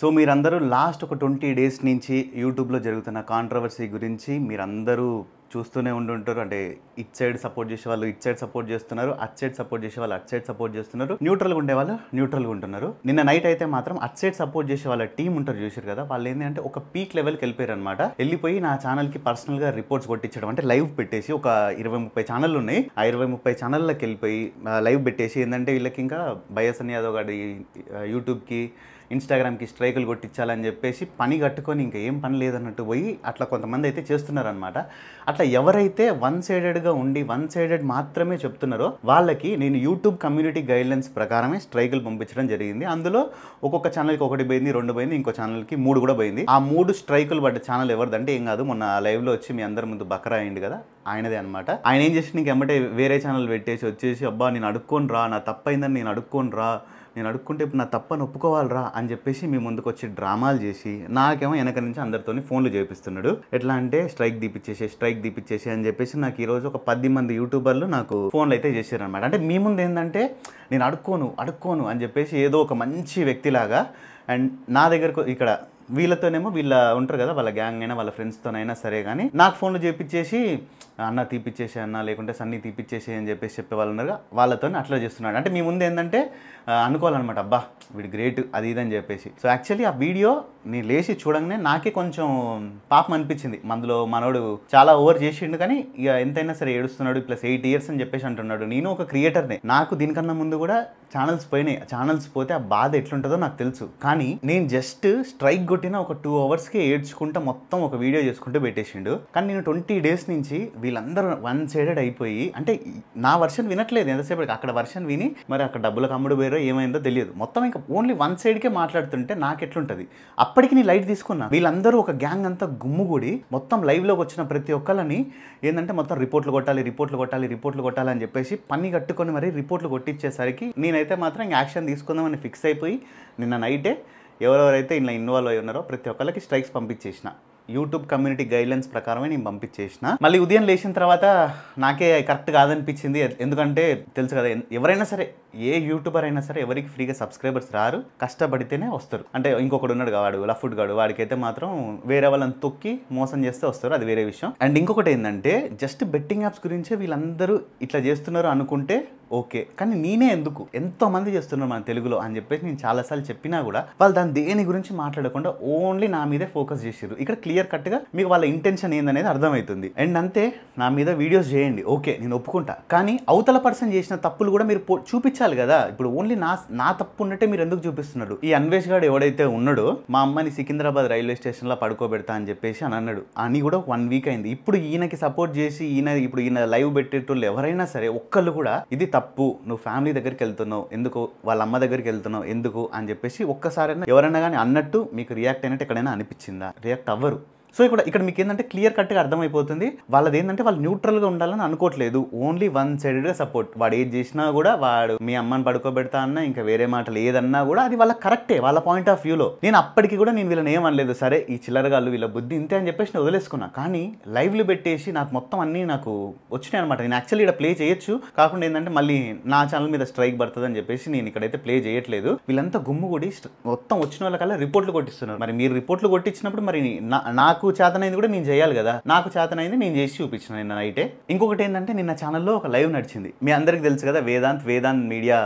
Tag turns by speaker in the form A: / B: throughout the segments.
A: so మీరందరూ last ఒక twenty days నుంచి యూట్యూబ్లో జరుగుతున్న కాంట్రవర్సీ గురించి మీరందరూ చూస్తూనే ఉండుంటారు అంటే ఇట్ సైడ్ సపోర్ట్ చేసే వాళ్ళు ఇట్ సైడ్ సపోర్ట్ చేస్తున్నారు అట్ సైడ్ సపోర్ట్ చేసే వాళ్ళు అట్ సైడ్ సపోర్ట్ చేస్తున్నారు న్యూట్రల్గా ఉండే వాళ్ళు న్యూట్రల్గా ఉంటున్నారు నిన్న నైట్ అయితే మాత్రం అట్ సైడ్ సపోర్ట్ చేసే వాళ్ళ టీం ఉంటారు చూసారు కదా వాళ్ళు ఏంటంటే ఒక పీక్ లెవెల్కి వెళ్ళిపోయారు అనమాట వెళ్ళిపోయి నా ఛానల్కి పర్సనల్గా రిపోర్ట్స్ కొట్టించడం అంటే లైవ్ పెట్టేసి ఒక ఇరవై ముప్పై ఛానళ్ళు ఉన్నాయి ఆ ఇరవై ముప్పై ఛానళ్ళకి వెళ్ళిపోయి లైవ్ పెట్టేసి ఏంటంటే వీళ్ళకి ఇంకా బయసన్ యాదవ్ గారి యూట్యూబ్కి ఇన్స్టాగ్రామ్కి స్ట్రైకులు కొట్టించాలని చెప్పేసి పని కట్టుకొని ఇంకా ఏం పని లేదన్నట్టు పోయి అట్లా కొంతమంది అయితే చేస్తున్నారనమాట అట్లా ఎవరైతే వన్ సైడెడ్గా ఉండి వన్ సైడెడ్ మాత్రమే చెప్తున్నారో వాళ్ళకి నేను యూట్యూబ్ కమ్యూనిటీ గైడ్లైన్స్ ప్రకారమే స్ట్రైకులు పంపించడం జరిగింది అందులో ఒక్కొక్క ఛానల్కి ఒకటి పోయింది రెండు పోయింది ఇంకో ఛానల్కి మూడు కూడా పోయింది ఆ మూడు స్ట్రైకులు పడ్డ ఛానల్ ఎవరిదంటే ఏం కాదు మొన్న లైవ్లో వచ్చి మీ అందరి ముందు బకరా అయింది కదా ఆయనదే అనమాట ఆయన ఏం చేసి నీకు ఎమ్మటే వేరే ఛానల్ పెట్టేసి వచ్చేసి అబ్బా నేను అడుక్కొని రా నా తప్పైందని నేను అడుక్కొని రా నేను అడుక్కుంటే ఇప్పుడు నా తప్పని ఒప్పుకోవాలరా అని చెప్పేసి మీ ముందుకు వచ్చి డ్రామాలు చేసి నాకేమో వెనక నుంచి అందరితో ఫోన్లు చేపిస్తున్నాడు ఎట్లా అంటే స్ట్రైక్ దీపిచ్చేసి స్ట్రైక్ దీపిచ్చేసి అని చెప్పేసి నాకు ఈరోజు ఒక పది మంది యూట్యూబర్లు నాకు ఫోన్లు అయితే చేశారనమాట అంటే మీ ముందు ఏంటంటే నేను అడుక్కోను అడుక్కోను అని చెప్పేసి ఏదో ఒక మంచి వ్యక్తిలాగా అండ్ నా దగ్గరకు ఇక్కడ వీళ్ళతోనేమో వీళ్ళ ఉంటారు కదా వాళ్ళ గ్యాంగ్ అయినా వాళ్ళ ఫ్రెండ్స్తోనైనా సరే కానీ నాకు ఫోన్లు చేపించేసి అన్న తీపిచ్చేసే అన్న లేకుంటే సన్నీ తీపిచ్చేసే అని చెప్పేసి చెప్పేవాళ్ళు వాళ్ళు ఉన్నారుగా వాళ్ళతో అట్లా చేస్తున్నాడు అంటే మీ ముందు ఏంటంటే అనుకోవాలన్నమాట అబ్బా వీడు గ్రేట్ అది ఇదని చెప్పేసి సో యాక్చువల్లీ ఆ వీడియో నేను లేచి చూడంగానే నాకే కొంచెం పాపం అనిపించింది మందులో మనోడు చాలా ఓవర్ చేసిండు కానీ ఇక ఎంతైనా సరే ఏడుస్తున్నాడు ప్లస్ ఎయిట్ ఇయర్స్ అని చెప్పేసి అంటున్నాడు నేను ఒక క్రియేటర్నే నాకు దీనికన్నా ముందు కూడా ఛానల్స్ పోయినాయి ఛానల్స్ పోతే ఆ బాధ ఎట్లుంటుందో నాకు తెలుసు కానీ నేను జస్ట్ స్ట్రైక్ కొట్టిన ఒక టూ అవర్స్కి ఏడ్చుకుంటా మొత్తం ఒక వీడియో చేసుకుంటూ పెట్టేసిండు కానీ నేను ట్వంటీ డేస్ నుంచి వీళ్ళందరూ వన్ సైడెడ్ అయిపోయి అంటే నా వర్షన్ వినట్లేదు ఎంతసేపటికి అక్కడ వర్షన్ విని మరి అక్కడ డబ్బులు కమ్ముడు వేరో ఏమైందో తెలియదు మొత్తం ఇంకా ఓన్లీ వన్ సైడ్కే మాట్లాడుతుంటే నాకు ఎట్లుంటుంది అప్పటికి నేను లైట్ తీసుకున్నా వీళ్ళందరూ ఒక గ్యాంగ్ అంతా గుమ్ముగూడి మొత్తం లైవ్లోకి వచ్చిన ప్రతి ఒక్కళ్ళని ఏంటంటే మొత్తం రిపోర్ట్లు కొట్టాలి రిపోర్ట్లు కొట్టాలి రిపోర్ట్లు కొట్టాలి అని చెప్పేసి పని కట్టుకొని మరి రిపోర్ట్లు కొట్టించేసరికి నేనైతే మాత్రం యాక్షన్ తీసుకుందామని ఫిక్స్ అయిపోయి నిన్న నైటే ఎవరెవరైతే ఇలా ఇన్వాల్వ్ అయి ఉన్నారో ప్రతి ఒక్కళ్ళకి స్ట్రైక్స్ పంపించేసిన యూట్యూబ్ కమ్యూనిటీ గైడ్లైన్స్ ప్రకారమే నేను పంపించేసిన మళ్ళీ ఉదయం లేచిన తర్వాత నాకే కరెక్ట్ కాదనిపించింది ఎందుకంటే తెలుసు కదా ఎవరైనా సరే ఏ యూట్యూబర్ అయినా సరే ఎవరికి ఫ్రీగా సబ్స్క్రైబర్స్ రారు కష్టపడితేనే వస్తారు అంటే ఇంకొకడు ఉన్నాడు లఫ్డ్ కాడు గాడు వాడికైతే మాత్రం వేరే వాళ్ళని తొక్కి మోసం చేస్తే వస్తారు అది వేరే విషయం అండ్ ఇంకొకటి ఏంటంటే జస్ట్ బెట్టింగ్ యాప్స్ గురించే వీళ్ళందరూ ఇట్లా చేస్తున్నారు అనుకుంటే ఓకే కానీ నేనే ఎందుకు ఎంతో మంది చేస్తున్నారు మన తెలుగులో అని చెప్పేసి నేను చాలాసార్లు చెప్పినా కూడా వాళ్ళు దాని దేని గురించి మాట్లాడకుండా ఓన్లీ నా మీదే ఫోకస్ చేసారు ఇక్కడ క్లియర్ కట్గా మీకు వాళ్ళ ఇంటెన్షన్ ఏందనేది అర్థమవుతుంది అండ్ అంతే నా మీద వీడియోస్ చేయండి ఓకే నేను ఒప్పుకుంటా కానీ అవతల పర్సన్ చేసిన తప్పులు కూడా మీరు చూపించాలి కదా ఇప్పుడు ఓన్లీ నా నా తప్పు ఉన్నట్టే మీరు ఎందుకు చూపిస్తున్నాడు ఈ అన్వేష్ గారు ఎవడైతే ఉన్నాడో మా అమ్మని సికింద్రాబాద్ రైల్వే స్టేషన్లో పడుకోబెడతా అని చెప్పేసి అని అన్నాడు అని కూడా వన్ వీక్ అయింది ఇప్పుడు ఈయనకి సపోర్ట్ చేసి ఈయన ఇప్పుడు ఈయన లైవ్ పెట్టేటోళ్ళు ఎవరైనా సరే ఒక్కళ్ళు కూడా ఇది తప్పు తప్పు నువ్వు ఫ్యామిలీ దగ్గరికి వెళ్తున్నావు ఎందుకు వాళ్ళ అమ్మ దగ్గరికి వెళ్తున్నావు ఎందుకు అని చెప్పేసి ఒక్కసారైనా ఎవరైనా కానీ అన్నట్టు మీకు రియాక్ట్ అయినట్టు ఎక్కడైనా అనిపించిందా రియాక్ట్ అవ్వరు సో ఇక్కడ ఇక్కడ మీకు ఏంటంటే క్లియర్ కట్గా అర్థమైపోతుంది వాళ్ళది ఏంటంటే వాళ్ళు న్యూట్రల్గా ఉండాలని అనుకోవట్లేదు ఓన్లీ వన్ సైడెడ్గా సపోర్ట్ వాడు ఏది చేసినా కూడా వాడు మీ అమ్మని పడుకోబెడతా అన్నా ఇంకా వేరే మాటలు ఏదన్నా కూడా అది వాళ్ళ కరెక్టే వాళ్ళ పాయింట్ ఆఫ్ వ్యూలో నేను అప్పటికి కూడా నేను వీళ్ళని ఏమనలేదు సరే ఈ చిల్లరగాళ్ళు వీళ్ళ బుద్ధి ఇంతే అని చెప్పేసి నేను వదిలేసుకున్నా కానీ లైవ్లు పెట్టేసి నాకు మొత్తం అన్నీ నాకు వచ్చినాయి అనమాట నేను యాక్చువల్లీ ఇక్కడ ప్లే చేయొచ్చు కాకుండా ఏంటంటే మళ్ళీ నా ఛానల్ మీద స్ట్రైక్ పడుతుందని చెప్పేసి నేను ఇక్కడైతే ప్లే చేయట్లేదు వీళ్ళంతా గుమ్ము కూడి మొత్తం వచ్చిన వాళ్ళకల్లా రిపోర్ట్లు కొట్టిస్తున్నారు మరి మీరు రిపోర్ట్లు కొట్టించినప్పుడు మరి నాకు నాకు చేతనైంది కూడా నేను చేయాలి కదా నాకు చేతనైంది నేను చేసి చూపించిన నిన్న నైటే ఇంకొకటి ఏంటంటే నిన్న ఛానల్లో ఒక లైవ్ నడిచింది మీ అందరికీ తెలుసు కదా వేదాంత్ వేదాంత్ మీడియా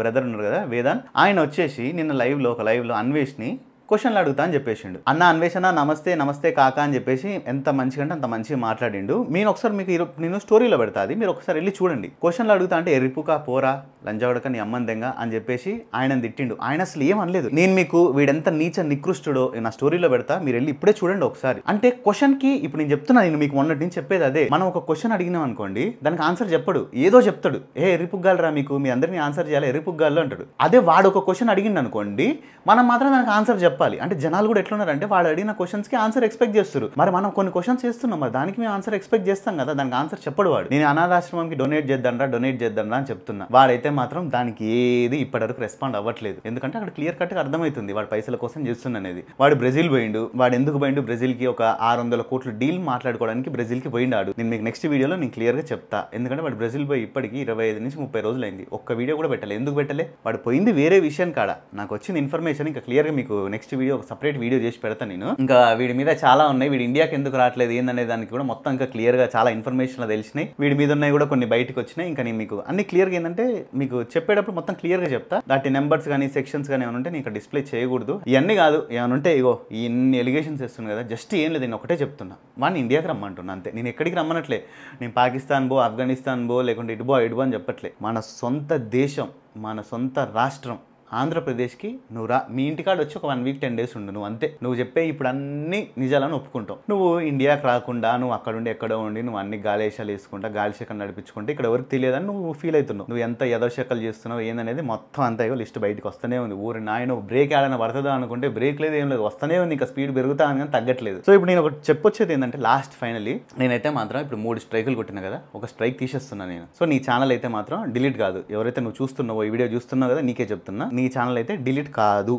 A: బ్రదర్ ఉన్నారు కదా వేదాంత్ ఆయన వచ్చేసి నిన్న లైవ్లో ఒక లైవ్లో అన్వేష్ని క్వశ్చన్లు అడుగుతా అని చెప్పేసిండు అన్న అన్వేషణ నమస్తే నమస్తే కాక అని చెప్పేసి ఎంత మంచిగా అంటే అంత మంచిగా మాట్లాడిండు నేను ఒకసారి మీకు నేను స్టోరీలో పెడతాది మీరు ఒకసారి వెళ్ళి చూడండి క్వశ్చన్లు అడుగుతా అంటే ఎరిపుకా పోరా లంజావడక నీ అమ్మందెంగా అని చెప్పేసి ఆయన తిట్టిండు ఆయన అసలు ఏం అనలేదు నేను మీకు వీడెంత నీచ నికృష్టుడో నా స్టోరీలో పెడతా మీరు వెళ్ళి ఇప్పుడే చూడండి ఒకసారి అంటే క్వశ్చన్ కి ఇప్పుడు నేను చెప్తున్నా నేను మీకు మొన్నటి నుంచి చెప్పేది అదే మనం ఒక క్వశ్చన్ అడిగినాం అనుకోండి దానికి ఆన్సర్ చెప్పడు ఏదో చెప్తాడు ఏ ఎరిపుగ్గాలరా మీకు మీ అందరినీ ఆన్సర్ చేయాలి ఎరిపుగ్గాలు అంటాడు అదే వాడు ఒక క్వశ్చన్ అడిగిండు అనుకోండి మనం మాత్రం దానికి ఆన్సర్ చెప్పాలి చెప్పాలి అంటే జనాలు కూడా ఎట్లున్నారంటే వాళ్ళు అడిగిన క్వశ్చన్స్కి ఆన్సర్ ఎక్స్పెక్ట్ చేస్తారు మరి మనం కొన్ని క్వశ్చన్స్ చేస్తున్నాం మరి దానికి మేము ఆన్సర్ ఎక్స్పెక్ట్ చేస్తాం కదా దానికి ఆన్సర్ చెప్పడు వాడు నేను అనాథాశ్రమంకి డొనేట్ చేద్దాంరా డొనేట్ చేద్దాం అని చెప్తున్నా వాడైతే మాత్రం దానికి ఏది ఇప్పటివరకు రెస్పాండ్ అవ్వట్లేదు ఎందుకంటే అక్కడ క్లియర్ కట్గా అర్థమవుతుంది వాడు పైసల కోసం అనేది వాడు బ్రెజిల్ పోయిండు వాడు ఎందుకు పోయిండు బ్రెజిల్కి ఒక ఆరు వందల కోట్ల డీల్ మాట్లాడుకోవడానికి బ్రెజిల్కి పోయిండాడు నేను మీకు నెక్స్ట్ వీడియోలో నేను క్లియర్గా చెప్తా ఎందుకంటే వాడు బ్రెజిల్ పోయి ఇప్పటికి ఇరవై ఐదు నుంచి ముప్పై రోజులు అయింది ఒక్క వీడియో కూడా పెట్టలే ఎందుకు పెట్టలే వాడు పోయింది వేరే విషయం కాడ నాకు వచ్చిన ఇన్ఫర్మేషన్ ఇంకా క్లియర్గా మీకు నెక్స్ట్ నెక్స్ట్ వీడియో ఒక సపరేట్ వీడియో చేసి పెడతాను నేను ఇంకా వీడి మీద చాలా ఉన్నాయి వీడి ఇండియాకి ఎందుకు రావట్లేదు ఏందనే దానికి కూడా మొత్తం ఇంకా క్లియర్గా చాలా ఇన్ఫర్మేషన్ తెలిసినాయి వీడి మీద ఉన్నాయి కూడా కొన్ని బయటకు వచ్చినాయి ఇంకా నేను మీకు అన్ని క్లియర్గా ఏంటంటే మీకు చెప్పేటప్పుడు మొత్తం క్లియర్గా చెప్తా దాటి నెంబర్స్ కానీ సెక్షన్స్ కానీ ఏమైనా ఉంటే నేను ఇక్కడ డిస్ప్లే చేయకూడదు ఇవన్నీ కాదు ఏమైనా ఉంటే ఇగో ఇన్ని ఎలిగేషన్స్ ఇస్తుంది కదా జస్ట్ ఏం లేదు నేను ఒకటే చెప్తున్నా వాడిని ఇండియాకి రమ్మంటున్నా అంతే నేను ఎక్కడికి రమ్మనట్లే నేను పాకిస్తాన్ బో ఆఫ్ఘనిస్తాన్ బో లేకుంటే ఇటుబో ఇటుబో అని చెప్పట్లే మన సొంత దేశం మన సొంత రాష్ట్రం ఆంధ్రప్రదేశ్కి నువ్వు రా మీ ఇంటికాడ వచ్చి ఒక వన్ వీక్ టెన్ డేస్ ఉండు నువ్వు అంతే నువ్వు చెప్పే ఇప్పుడు అన్ని నిజాలను ఒప్పుకుంటావు నువ్వు ఇండియాకి రాకుండా నువ్వు అక్కడుండి ఎక్కడో ఉండి నువ్వు అన్ని గాలేశాలు వేసుకుంటా గాలిశాఖలు నడిపించుకుంటే ఇక్కడ ఎవరికి తెలియదని నువ్వు ఫీల్ అవుతున్నావు నువ్వు ఎంత యదవశాఖలు చేస్తున్నావు ఏందనేది మొత్తం అంత ఏదో లిస్ట్ బయటకు వస్తూనే ఉంది ఊరి నాయన బ్రేక్ ఏడైనా పడుతుందా అనుకుంటే బ్రేక్ లేదు ఏం లేదు వస్తూనే ఉంది ఇంకా స్పీడ్ పెరుగుతా అని కానీ తగ్గట్లేదు సో ఇప్పుడు నేను ఒకటి చెప్పొచ్చేది ఏంటంటే లాస్ట్ ఫైనలీ నేనైతే మాత్రం ఇప్పుడు మూడు స్ట్రైకులు కొట్టిన కదా ఒక స్ట్రైక్ తీసేస్తున్నాను నేను సో నీ ఛానల్ అయితే మాత్రం డిలీట్ కాదు ఎవరైతే నువ్వు చూస్తున్నావో ఈ వీడియో చూస్తున్నావు కదా నీకే చెప్తున్నా నీ నీ ఛానల్ అయితే డిలీట్ కాదు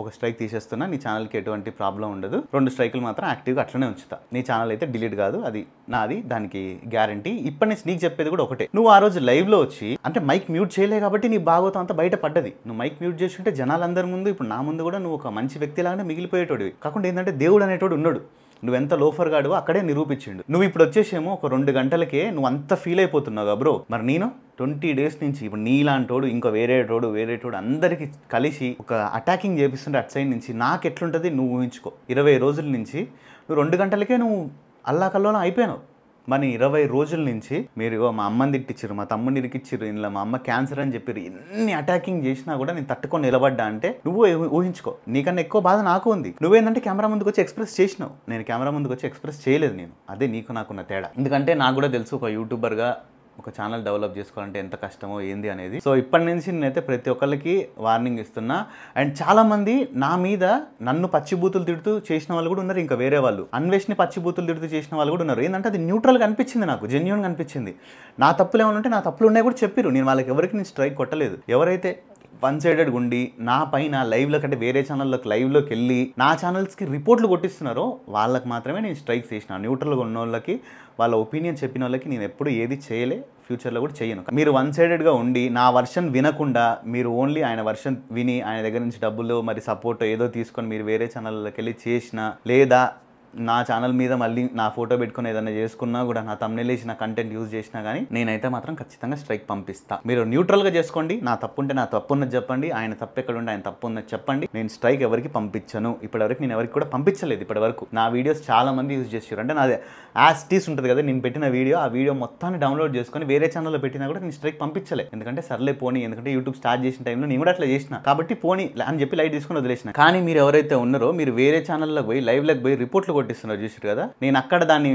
A: ఒక స్ట్రైక్ తీసేస్తున్నా నీ ఛానల్కి ఎటువంటి ప్రాబ్లం ఉండదు రెండు స్ట్రైకులు మాత్రం యాక్టివ్గా అట్లనే ఉంచుతా నీ ఛానల్ అయితే డిలీట్ కాదు అది నాది దానికి గ్యారంటీ ఇప్పటి నుంచి నీకు చెప్పేది కూడా ఒకటే నువ్వు ఆ రోజు లైవ్లో వచ్చి అంటే మైక్ మ్యూట్ చేయలే కాబట్టి నీ భాగోతం అంతా బయట పడ్డది నువ్వు మైక్ మ్యూట్ చేస్తుంటే జనాలందరి ముందు ఇప్పుడు నా ముందు కూడా నువ్వు ఒక మంచి వ్యక్తి లాగానే మిగిలిపోయేటోడివి కాకుండా ఏంటంటే దేవుడు అనేటోడు ఉన్నాడు నువ్వు ఎంత లోఫర్ గాడువో అక్కడే నిరూపించిండు నువ్వు ఇప్పుడు వచ్చేసేమో ఒక రెండు గంటలకే నువ్వు అంత ఫీల్ అయిపోతున్నావు బ్రో మరి నేను ట్వంటీ డేస్ నుంచి ఇప్పుడు నీలాంటోడు ఇంకా వేరే వేరే వేరేటోడు అందరికీ కలిసి ఒక అటాకింగ్ చేపిస్తుంటే అటు సైడ్ నుంచి నాకు ఎట్లుంటుంది నువ్వు ఊహించుకో ఇరవై రోజుల నుంచి నువ్వు రెండు గంటలకే నువ్వు అల్లా అల్లాకల్లోనే అయిపోయినావు మన ఇరవై రోజుల నుంచి మీరు మా అమ్మని తిట్టించారు మా తమ్ముని ఇరికిచ్చారు ఇందులో మా అమ్మ క్యాన్సర్ అని చెప్పారు ఎన్ని అటాకింగ్ చేసినా కూడా నేను తట్టుకొని నిలబడ్డా అంటే నువ్వు ఊహించుకో నీకన్నా ఎక్కువ బాధ నాకు ఉంది నువ్వేంటంటే కెమెరా ముందుకు వచ్చి ఎక్స్ప్రెస్ చేసినావు నేను కెమెరా ముందుకు వచ్చి ఎక్స్ప్రెస్ చేయలేదు నేను అదే నీకు నాకున్న తేడా ఎందుకంటే నాకు కూడా తెలుసు ఒక యూట్యూబర్గా ఒక ఛానల్ డెవలప్ చేసుకోవాలంటే ఎంత కష్టమో ఏంది అనేది సో ఇప్పటి నుంచి నేనైతే ప్రతి ఒక్కరికి వార్నింగ్ ఇస్తున్నా అండ్ చాలామంది నా మీద నన్ను పచ్చిబూతులు తిడుతూ చేసిన వాళ్ళు కూడా ఉన్నారు ఇంకా వేరే వాళ్ళు అన్వేషణి పచ్చిబూతులు తిడుతూ చేసిన వాళ్ళు కూడా ఉన్నారు ఏంటంటే అది న్యూట్రల్గా అనిపించింది నాకు జెన్యున్గా అనిపించింది నా తప్పులు ఏమైనా ఉంటే నా తప్పులు ఉన్నాయి కూడా చెప్పారు నేను వాళ్ళకి ఎవరికి నేను స్ట్రైక్ కొట్టలేదు ఎవరైతే వన్ సైడెడ్ ఉండి నా పైన లైవ్లో కంటే వేరే ఛానల్లోకి లైవ్లోకి వెళ్ళి నా ఛానల్స్కి రిపోర్ట్లు కొట్టిస్తున్నారో వాళ్ళకి మాత్రమే నేను స్ట్రైక్ చేసిన న్యూట్రల్గా ఉన్న వాళ్ళకి వాళ్ళ ఒపీనియన్ చెప్పిన వాళ్ళకి నేను ఎప్పుడు ఏది చేయలే ఫ్యూచర్లో కూడా చేయను మీరు వన్ సైడెడ్గా ఉండి నా వర్షన్ వినకుండా మీరు ఓన్లీ ఆయన వర్షన్ విని ఆయన దగ్గర నుంచి డబ్బులు మరి సపోర్ట్ ఏదో తీసుకొని మీరు వేరే ఛానళ్ళకి వెళ్ళి చేసిన లేదా నా ఛానల్ మీద మళ్ళీ నా ఫోటో పెట్టుకుని ఏదైనా చేసుకున్నా కూడా నా తమ్నేల్ వేసి నా కంటెంట్ యూజ్ చేసినా కానీ నేనైతే మాత్రం ఖచ్చితంగా స్ట్రైక్ పంపిస్తా మీరు న్యూట్రల్గా చేసుకోండి నా తప్పు ఉంటే నా తప్పు ఉన్నది చెప్పండి ఆయన తప్పు ఎక్కడ ఉంటే ఆయన తప్పు ఉన్నది చెప్పండి నేను స్ట్రైక్ ఎవరికి పంపించను ఇప్పటివరకు నేను ఎవరికి కూడా పంపించలేదు ఇప్పటివరకు నా వీడియోస్ చాలా మంది యూజ్ చేసారు అంటే నాది యాస్టీస్ ఉంటుంది కదా నేను పెట్టిన వీడియో ఆ వీడియో మొత్తాన్ని డౌన్లోడ్ చేసుకొని వేరే ఛానల్లో పెట్టినా కూడా నేను స్ట్రైక్ పంపించలేదు ఎందుకంటే సర్లే పోనీ ఎందుకంటే యూట్యూబ్ స్టార్ట్ చేసిన టైంలో నేను కూడా అట్లా చేసిన కాబట్టి పోనీ అని చెప్పి లైట్ తీసుకుని వదిలేసిన కానీ మీరు ఎవరైతే ఉన్నారో మీరు వేరే ఛానల్లో పోయి లైవ్లోకి పోయి రిపోర్ట్లు కొట్టిస్తున్నారు చూసారు కదా నేను అక్కడ దాన్ని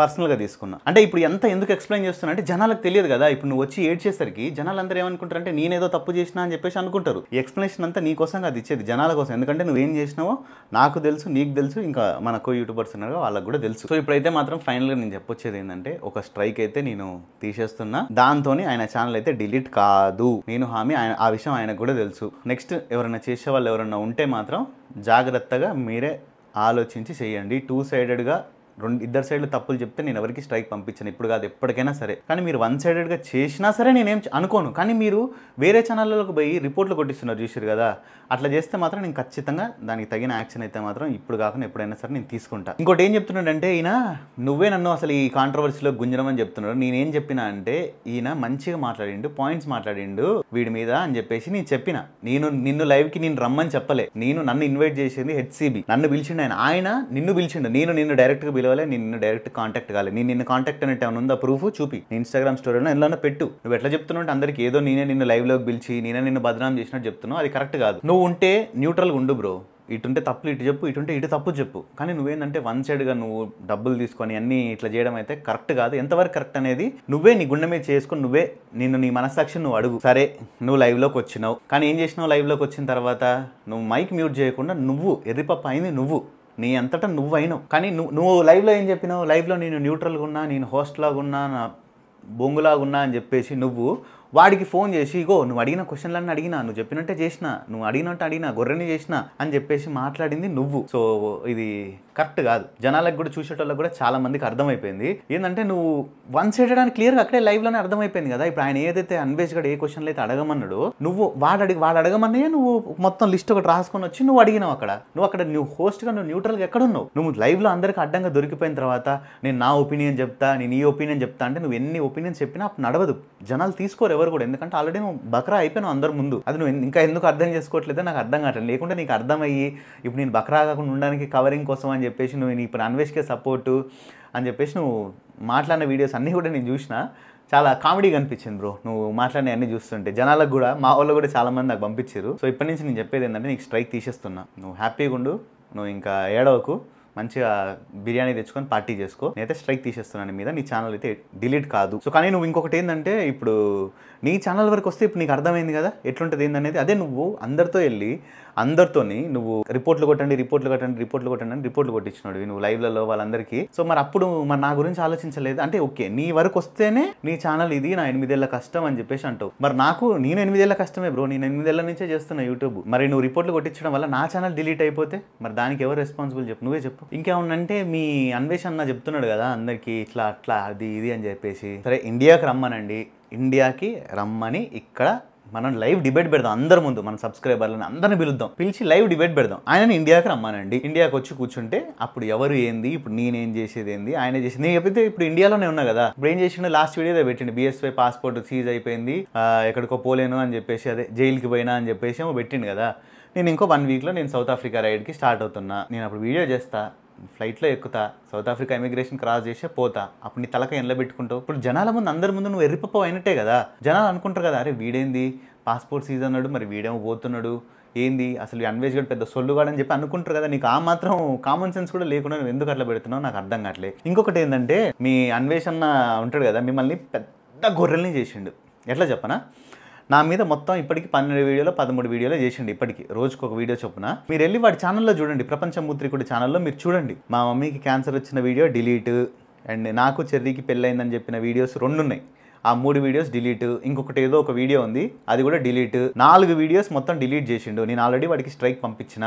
A: పర్సనల్గా తీసుకున్నా అంటే ఇప్పుడు ఎంత ఎందుకు ఎక్స్ప్లెయిన్ చేస్తున్నా అంటే జనాలకు తెలియదు కదా ఇప్పుడు నువ్వు వచ్చి ఏడ్చేసరికి జనాలు అందరూ ఏమనుకుంటారు అంటే నేనేదో తప్పు చేసినా అని చెప్పేసి అనుకుంటారు ఈ ఎక్స్ప్లెనేషన్ అంతా నీ కోసం అది ఇచ్చేది జనాల కోసం ఎందుకంటే నువ్వు ఏం చేసినావో నాకు తెలుసు నీకు తెలుసు ఇంకా మన కో యూట్యూబర్స్ ఉన్నారు వాళ్ళకి కూడా తెలుసు సో ఇప్పుడైతే మాత్రం ఫైనల్గా నేను చెప్పొచ్చేది ఏంటంటే ఒక స్ట్రైక్ అయితే నేను తీసేస్తున్నా దాంతో ఆయన ఛానల్ అయితే డిలీట్ కాదు నేను హామీ ఆయన ఆ విషయం ఆయనకు కూడా తెలుసు నెక్స్ట్ ఎవరైనా చేసే వాళ్ళు ఎవరైనా ఉంటే మాత్రం జాగ్రత్తగా మీరే ఆలోచించి చేయండి టూ సైడెడ్గా రెండు ఇద్దరు సైడ్లు తప్పులు చెప్తే నేను ఎవరికి స్ట్రైక్ పంపించను ఇప్పుడు కాదు ఎప్పటికైనా సరే కానీ మీరు వన్ సైడెడ్గా చేసినా సరే నేనేం అనుకోను కానీ మీరు వేరే ఛానళ్ళకు పోయి రిపోర్ట్లు కొట్టిస్తున్నారు చూసారు కదా అట్లా చేస్తే మాత్రం నేను ఖచ్చితంగా దానికి తగిన యాక్షన్ అయితే మాత్రం ఇప్పుడు కాకుండా ఎప్పుడైనా సరే నేను తీసుకుంటా ఇంకోటి ఏం చెప్తున్నాడంటే ఈయన నువ్వే నన్ను అసలు ఈ కాంట్రవర్సీలో గుంజనమని చెప్తున్నాడు నేనేం చెప్పినా అంటే ఈయన మంచిగా మాట్లాడిండు పాయింట్స్ మాట్లాడిండు వీడి మీద అని చెప్పేసి నేను చెప్పిన నేను నిన్ను లైవ్కి నేను రమ్మని చెప్పలే నేను నన్ను ఇన్వైట్ చేసింది హెచ్సిబి నన్ను పిలిచిండు ఆయన ఆయన నిన్ను పిలిచిండు నేను నిన్ను డైరెక్ట్గా పిలవ వల్లే నేను నిన్ను డైరెక్ట్ కాంటాక్ట్ కాలేదు నేను నిన్ను కాంటాక్ట్ అనే ఏమైనా ఉందా ప్రూఫ్ చూపి ఇన్స్టాగ్రామ్ స్టోరీలో ఎందులో పెట్టు నువ్వు ఎట్లా చెప్తున్నావు అందరికి ఏదో నేనే నిన్ను లైవ్లోకి పిలిచి నేనే నిన్ను బదనాం చేసినట్టు చెప్తున్నావు అది కరెక్ట్ కాదు నువ్వు ఉంటే న్యూట్రల్గా ఉండు బ్రో ఇటుంటే తప్పులు ఇటు చెప్పు ఇటుంటే ఇటు తప్పు చెప్పు కానీ నువ్వేందంటే వన్ సైడ్గా నువ్వు డబ్బులు తీసుకొని అన్నీ ఇట్లా చేయడం అయితే కరెక్ట్ కాదు ఎంతవరకు కరెక్ట్ అనేది నువ్వే నీ గుండె మీద చేసుకుని నువ్వే నిన్ను నీ మనస్సాక్షి నువ్వు అడుగు సరే నువ్వు లైవ్లోకి వచ్చినావు కానీ ఏం చేసినావు లైవ్లోకి వచ్చిన తర్వాత నువ్వు మైక్ మ్యూట్ చేయకుండా నువ్వు ఎర్రిపప్ప అయింది నువ్వు నీ అంతటా నువ్వైనావు కానీ నువ్వు నువ్వు లైవ్లో ఏం చెప్పినావు లైవ్లో నేను న్యూట్రల్గా ఉన్నా నేను హోస్ట్లాగా ఉన్నా నా బొంగులాగా ఉన్నా అని చెప్పేసి నువ్వు వాడికి ఫోన్ చేసి ఇగో నువ్వు అడిగిన క్వశ్చన్లన్నీ అడిగినా నువ్వు చెప్పినట్టే చేసిన నువ్వు అడిగినట్టు అడిగినా గొర్రెని చేసిన అని చెప్పేసి మాట్లాడింది నువ్వు సో ఇది కరెక్ట్ కాదు జనాలకు కూడా చూసేటోళ్ళకి కూడా చాలా మందికి అర్థమైపోయింది ఏంటంటే నువ్వు వన్ సైడెడ్ అని క్లియర్గా అక్కడే లైవ్లోనే అర్థమైపోయింది కదా ఇప్పుడు ఆయన ఏదైతే అన్వేష్ ఏ క్వశ్చన్లు అయితే అడగమన్నాడు నువ్వు వాడు అడిగి వాడు అడగమన్నాయే నువ్వు మొత్తం లిస్ట్ ఒకటి రాసుకొని వచ్చి నువ్వు అడిగినావు అక్కడ నువ్వు అక్కడ నువ్వు హోస్ట్గా నువ్వు న్యూట్రల్గా ఎక్కడున్నావు నువ్వు లైవ్లో అందరికీ అడ్డంగా దొరికిపోయిన తర్వాత నేను నా ఒపీనియన్ చెప్తా నేను ఈ ఒపీనియన్ చెప్తా అంటే నువ్వు ఎన్ని ఒపీనియన్స్ చెప్పినా అప్పుడు నడవదు జనాలు తీసుకోరు ఎవరు కూడా ఎందుకంటే ఆల్రెడీ నువ్వు బక్రా అయిపోయినావు అందరి ముందు అది నువ్వు ఇంకా ఎందుకు అర్థం చేసుకోవట్లేదో నాకు అర్థం కావట్లేదు లేకుంటే నీకు అర్థమయ్యి ఇప్పుడు నేను బక్రా కాకుండా ఉండడానికి కవరింగ్ కోసం అని చెప్పేసి నువ్వు నీ ఇప్పుడు అన్వేష్కే సపోర్టు అని చెప్పేసి నువ్వు మాట్లాడిన వీడియోస్ అన్నీ కూడా నేను చూసిన చాలా కామెడీ కనిపించింది బ్రో నువ్వు మాట్లాడిన అన్ని చూస్తుంటే జనాలకు కూడా మా వాళ్ళు కూడా చాలామంది నాకు పంపించారు సో ఇప్పటి నుంచి నేను చెప్పేది ఏంటంటే నీకు స్ట్రైక్ తీసేస్తున్నా నువ్వు హ్యాపీగా ఉండు నువ్వు ఇంకా ఏడవకు మంచిగా బిర్యానీ తెచ్చుకొని పార్టీ చేసుకో నేనైతే స్ట్రైక్ తీసేస్తున్నాను మీద నీ ఛానల్ అయితే డిలీట్ కాదు సో కానీ నువ్వు ఇంకొకటి ఏంటంటే ఇప్పుడు నీ ఛానల్ వరకు వస్తే ఇప్పుడు నీకు అర్థమైంది కదా ఎట్లుంటుంది ఏందనేది అదే నువ్వు అందరితో వెళ్ళి అందరితోని నువ్వు రిపోర్ట్లు కొట్టండి రిపోర్ట్లు కొట్టండి రిపోర్ట్లు కొట్టండి అని రిపోర్ట్లు కొట్టించినాడు నువ్వు లైవ్లలో వాళ్ళందరికీ సో మరి అప్పుడు మరి నా గురించి ఆలోచించలేదు అంటే ఓకే నీ వరకు వస్తేనే నీ ఛానల్ ఇది నా ఎనిమిదేళ్ల కష్టం అని చెప్పేసి అంటావు మరి నాకు నేను ఎనిమిదేళ్ల కష్టమే బ్రో నేను ఎనిమిదేళ్ల నుంచే చేస్తున్నా యూట్యూబ్ మరి నువ్వు రిపోర్ట్లు కొట్టించడం వల్ల నా ఛానల్ డిలీట్ అయిపోతే మరి దానికి ఎవరు రెస్పాన్సిబుల్ చెప్పు నువ్వే చెప్పు ఇంకేమన్నంటే మీ అన్వేష్ అన్న చెప్తున్నాడు కదా అందరికీ ఇట్లా అట్లా అది ఇది అని చెప్పేసి సరే ఇండియాకి రమ్మనండి ఇండియాకి రమ్మని ఇక్కడ మనం లైవ్ డిబేట్ పెడదాం అందరి ముందు మన సబ్స్క్రైబర్లను అందరిని పిలుద్దాం పిలిచి లైవ్ డిబేట్ పెడదాం ఆయన ఇండియాకి రమ్మానండి ఇండియాకి వచ్చి కూర్చుంటే అప్పుడు ఎవరు ఏంది ఇప్పుడు నేనేం చేసేది ఏంది ఆయన చేసింది నేను చెప్పితే ఇప్పుడు ఇండియాలోనే ఉన్నా కదా ఇప్పుడు ఏం చేసిండు లాస్ట్ వీడియో పెట్టిండు బిఎస్వై పాస్పోర్ట్ సీజ్ అయిపోయింది ఎక్కడికో పోలేను అని చెప్పేసి అదే జైలుకి పోయినా అని చెప్పేసి ఏమో పెట్టిండు కదా నేను ఇంకో వన్ వీక్లో నేను సౌత్ ఆఫ్రికా రైడ్కి స్టార్ట్ అవుతున్నా నేను అప్పుడు వీడియో చేస్తా ఫ్లైట్లో ఎక్కుతా సౌత్ ఆఫ్రికా ఇమిగ్రేషన్ క్రాస్ చేసే పోతా అప్పుడు నీ తలక ఎండలో పెట్టుకుంటావు ఇప్పుడు జనాల ముందు అందరి ముందు నువ్వు ఎర్రిపప్పవు అయినట్టే కదా జనాలు అనుకుంటారు కదా అరే వీడేంది పాస్పోర్ట్ సీజన్ అన్నాడు మరి వీడేమో పోతున్నాడు ఏంది అసలు అన్వేష్ కూడా పెద్ద సొల్లుగాడని చెప్పి అనుకుంటారు కదా నీకు ఆ మాత్రం కామన్ సెన్స్ కూడా లేకుండా నువ్వు ఎందుకు అట్లా పెడుతున్నావు నాకు అర్థం కావట్లేదు ఇంకొకటి ఏంటంటే మీ అన్వేషణ ఉంటాడు కదా మిమ్మల్ని పెద్ద గొర్రెల్ని చేసిండు ఎట్లా చెప్పనా నా మీద మొత్తం ఇప్పటికి పన్నెండు వీడియోలో పదమూడు వీడియోలో చేసిండి ఇప్పటికి రోజుకు ఒక వీడియో చొప్పున మీరు వెళ్ళి వాడి ఛానల్లో చూడండి ప్రపంచ మూత్రికుడి ఛానల్లో మీరు చూడండి మా మమ్మీకి క్యాన్సర్ వచ్చిన వీడియో డిలీట్ అండ్ నాకు చెర్రీకి పెళ్ళైందని చెప్పిన వీడియోస్ రెండు ఉన్నాయి ఆ మూడు వీడియోస్ డిలీట్ ఇంకొకటి ఏదో ఒక వీడియో ఉంది అది కూడా డిలీట్ నాలుగు వీడియోస్ మొత్తం డిలీట్ చేసిండు నేను ఆల్రెడీ వాడికి స్ట్రైక్ పంపించిన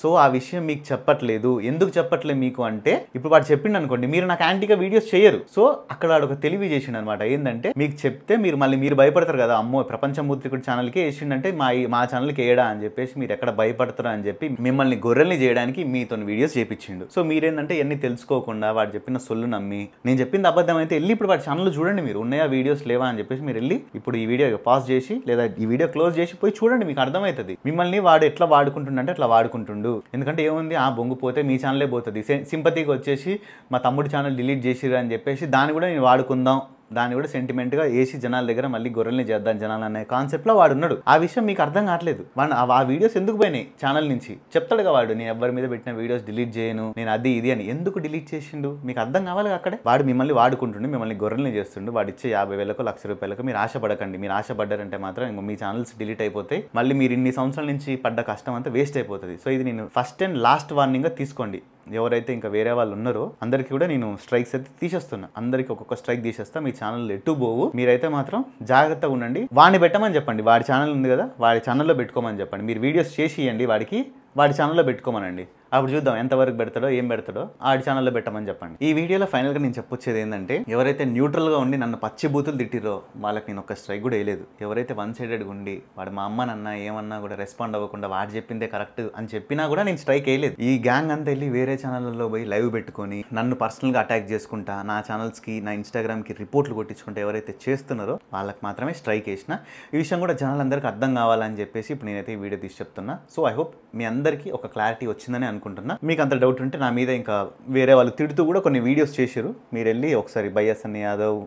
A: సో ఆ విషయం మీకు చెప్పట్లేదు ఎందుకు చెప్పట్లేదు మీకు అంటే ఇప్పుడు వాడు చెప్పిండు అనుకోండి మీరు నాకు యాంటీగా వీడియోస్ చేయరు సో అక్కడ వాడు ఒక తెలివి చేసిండు అనమాట ఏంటంటే మీకు చెప్తే మీరు మళ్ళీ మీరు భయపడతారు కదా అమ్మో ప్రపంచ మూత్రికుడు ఛానల్కి వేసిండంటే మా మా ఛానల్కి వేయడా అని చెప్పేసి మీరు ఎక్కడ భయపడతారు అని చెప్పి మిమ్మల్ని గొర్రెల్ని చేయడానికి మీతో వీడియోస్ చేపించిండు సో మీరేంటంటే ఎన్ని తెలుసుకోకుండా వాడు చెప్పిన సొల్లు నమ్మి నేను చెప్పింది అబద్ధం అయితే వెళ్ళి ఇప్పుడు వాడి ఛానల్ చూడండి మీరు ఉన్నాయా వీడియోస్ లేవా అని చెప్పేసి మీరు వెళ్ళి ఇప్పుడు ఈ వీడియో పాస్ చేసి లేదా ఈ వీడియో క్లోజ్ చేసి పోయి చూడండి మీకు అర్థమవుతుంది మిమ్మల్ని వాడు ఎట్లా వాడుకుంటుండే అట్లా వాడుకుంటుండే ఉండు ఎందుకంటే ఏముంది ఆ బొంగు పోతే మీ ఛానలే పోతుంది సింపతికి వచ్చేసి మా తమ్ముడు ఛానల్ డిలీట్ చేసిరు అని చెప్పేసి దాన్ని కూడా నేను వాడుకుందాం దాన్ని కూడా సెంటిమెంట్గా ఏసీ జనాల దగ్గర మళ్ళీ గొర్రెల్ని చేద్దాం జనాలు అనే కాన్సెప్ట్లో వాడు ఉన్నాడు ఆ విషయం మీకు అర్థం కావట్లేదు వాడు ఆ వీడియోస్ ఎందుకు పోయినాయి ఛానల్ నుంచి చెప్తాడుగా వాడు నేను ఎవరి మీద పెట్టిన వీడియోస్ డిలీట్ చేయను నేను అది ఇది అని ఎందుకు డిలీట్ చేసిండు మీకు అర్థం కావాలి అక్కడే వాడు మిమ్మల్ని వాడుకుంటుండు మిమ్మల్ని గొర్రెల్ని చేస్తుండు వాడు ఇచ్చే యాభై వేలకు లక్ష రూపాయలకు మీరు ఆశపడకండి మీరు ఆశపడ్డారంటే మాత్రం ఇంకో మీ ఛానల్స్ డిలీట్ అయిపోతాయి మళ్ళీ మీరు ఇన్ని సంవత్సరాల నుంచి పడ్డ కష్టం అంతా వేస్ట్ అయిపోతుంది సో ఇది నేను ఫస్ట్ అండ్ లాస్ట్ వార్నింగ్గా తీసుకోండి ఎవరైతే ఇంకా వేరే వాళ్ళు ఉన్నారో అందరికీ కూడా నేను స్ట్రైక్స్ అయితే తీసేస్తున్నా అందరికి ఒక్కొక్క స్ట్రైక్ తీసేస్తా మీ ఛానల్ ఎటు పోవు మీరైతే మాత్రం జాగ్రత్తగా ఉండండి వాడిని పెట్టమని చెప్పండి వాడి ఛానల్ ఉంది కదా వాడి ఛానల్లో పెట్టుకోమని చెప్పండి మీరు వీడియోస్ చేసి ఇవ్వండి వాడికి వాడి ఛానల్లో పెట్టుకోమనండి అప్పుడు చూద్దాం ఎంతవరకు పెడతాడో ఏం పెడతాడో ఆడి ఛానల్లో పెట్టమని చెప్పండి ఈ వీడియోలో ఫైనల్గా నేను చెప్పొచ్చేది ఏంటంటే ఎవరైతే న్యూట్రల్గా ఉండి నన్ను పచ్చి బూతులు తిట్టిరో వాళ్ళకి నేను ఒక స్ట్రైక్ కూడా వేయలేదు ఎవరైతే వన్ సైడెడ్ ఉండి వాడు మా నన్న ఏమన్నా కూడా రెస్పాండ్ అవ్వకుండా వాడు చెప్పిందే కరెక్ట్ అని చెప్పినా కూడా నేను స్ట్రైక్ వేయలేదు ఈ గ్యాంగ్ అంతా వెళ్ళి వేరే ఛానళ్ళలో పోయి లైవ్ పెట్టుకొని నన్ను పర్సనల్గా అటాక్ చేసుకుంటా నా ఛానల్స్కి నా ఇన్స్టాగ్రామ్కి రిపోర్ట్లు కొట్టించుకుంటే ఎవరైతే చేస్తున్నారో వాళ్ళకి మాత్రమే స్ట్రైక్ వేసిన ఈ విషయం కూడా జనాలందరికీ అర్థం కావాలని చెప్పేసి ఇప్పుడు నేనైతే ఈ వీడియో తీసి చెప్తున్నా సో ఐ హోప్ మీ అందరికీ ఒక క్లారిటీ వచ్చిందని అనుకుంటున్నాను అనుకుంటున్నా మీకు అంత డౌట్ ఉంటే నా మీద ఇంకా వేరే వాళ్ళు తిడుతూ కూడా కొన్ని వీడియోస్ చేశారు మీరు వెళ్ళి ఒకసారి బైఎస్ అని యాదవ్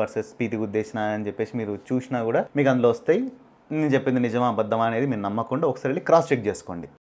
A: వర్సెస్ పీతి ఉద్దేశన అని చెప్పేసి మీరు చూసినా కూడా మీకు అందులో వస్తాయి నేను చెప్పింది నిజమా అబద్ధమా అనేది మీరు నమ్మకుండా ఒకసారి వెళ్ళి క్రాస్ చెక్ చేసుకోండి